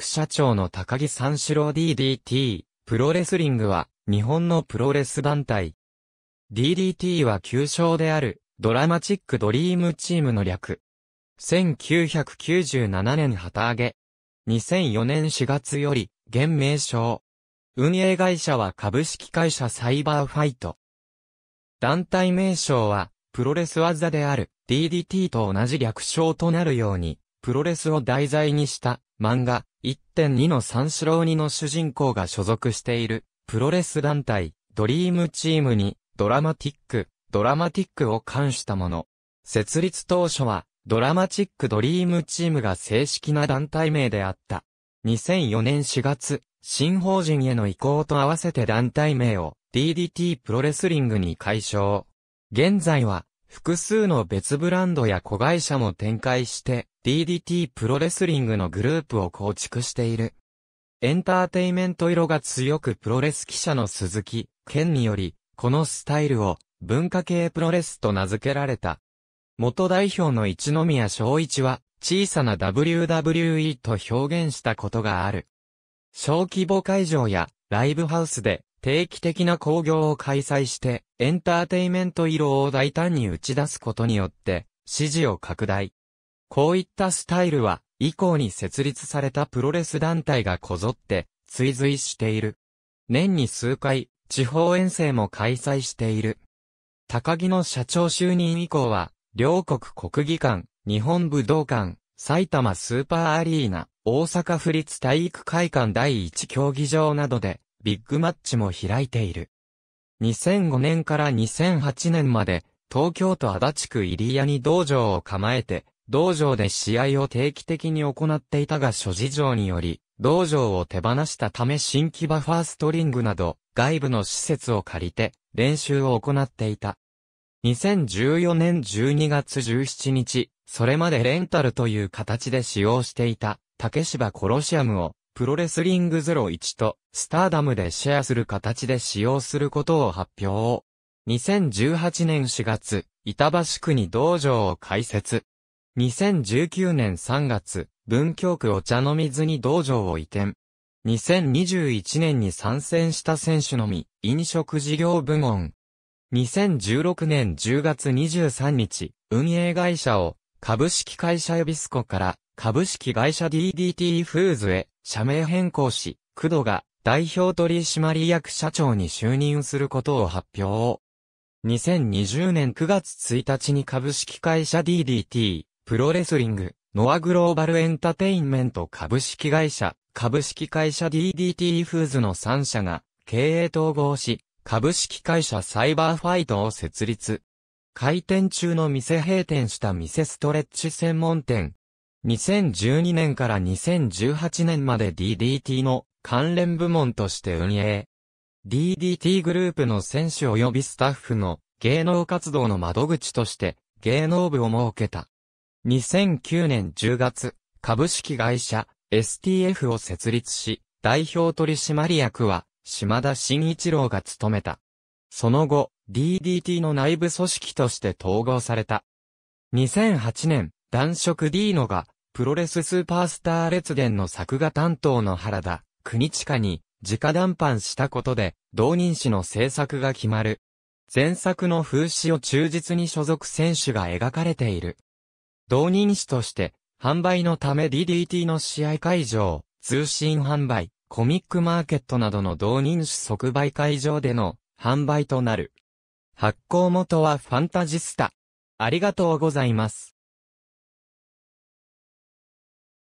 副社長の高木三四郎 DDT、プロレスリングは、日本のプロレス団体。DDT は旧称である、ドラマチックドリームチームの略。1997年旗揚げ。2004年4月より、現名称。運営会社は株式会社サイバーファイト。団体名称は、プロレス技である DDT と同じ略称となるように、プロレスを題材にした漫画、1.2の三四郎2の主人公が所属している、プロレス団体、ドリームチームに、ドラマティック、ドラマティックを冠したもの。設立当初は、ドラマチックドリームチームが正式な団体名であった。2004年4月、新法人への移行と合わせて団体名を DDT プロレスリングに解消。現在は複数の別ブランドや子会社も展開して、DDT プロレスリングのグループを構築している。エンターテイメント色が強くプロレス記者の鈴木、健により、このスタイルを文化系プロレスと名付けられた。元代表の一宮昭一は、小さな WWE と表現したことがある。小規模会場やライブハウスで定期的な興行を開催して、エンターテイメント色を大胆に打ち出すことによって、支持を拡大。こういったスタイルは、以降に設立されたプロレス団体がこぞって、追随している。年に数回、地方遠征も開催している。高木の社長就任以降は、両国国技館、日本武道館、埼玉スーパーアリーナ、大阪府立体育会館第一競技場などで、ビッグマッチも開いている。2005年から2008年まで、東京都足立区入谷に道場を構えて、道場で試合を定期的に行っていたが諸事情により、道場を手放したため新規バファーストリングなど、外部の施設を借りて、練習を行っていた。2014年12月17日、それまでレンタルという形で使用していた、竹芝コロシアムを、プロレスリング01とスターダムでシェアする形で使用することを発表。2018年4月、板橋区に道場を開設。2019年3月、文京区お茶の水に道場を移転。2021年に参戦した選手のみ、飲食事業部門。2016年10月23日、運営会社を株式会社エビスコから株式会社 DDT フーズへ社名変更し、工藤が代表取締役社長に就任することを発表。2020年9月1日に株式会社 DDT、プロレスリング、ノアグローバルエンタテインメント株式会社、株式会社 DDT フーズの3社が経営統合し、株式会社サイバーファイトを設立。開店中の店閉店した店ストレッチ専門店、2012年から2018年まで DDT の関連部門として運営。DDT グループの選手及びスタッフの芸能活動の窓口として芸能部を設けた。2009年10月、株式会社 STF を設立し、代表取締役は島田慎一郎が務めた。その後、DDT の内部組織として統合された。2008年、男色 D のが、プロレススーパースター列伝の作画担当の原田、国近に、直談判したことで、同人誌の制作が決まる。前作の風刺を忠実に所属選手が描かれている。同人誌として、販売のため DDT の試合会場、通信販売、コミックマーケットなどの同人誌即売会場での販売となる。発行元はファンタジスタ。ありがとうございます。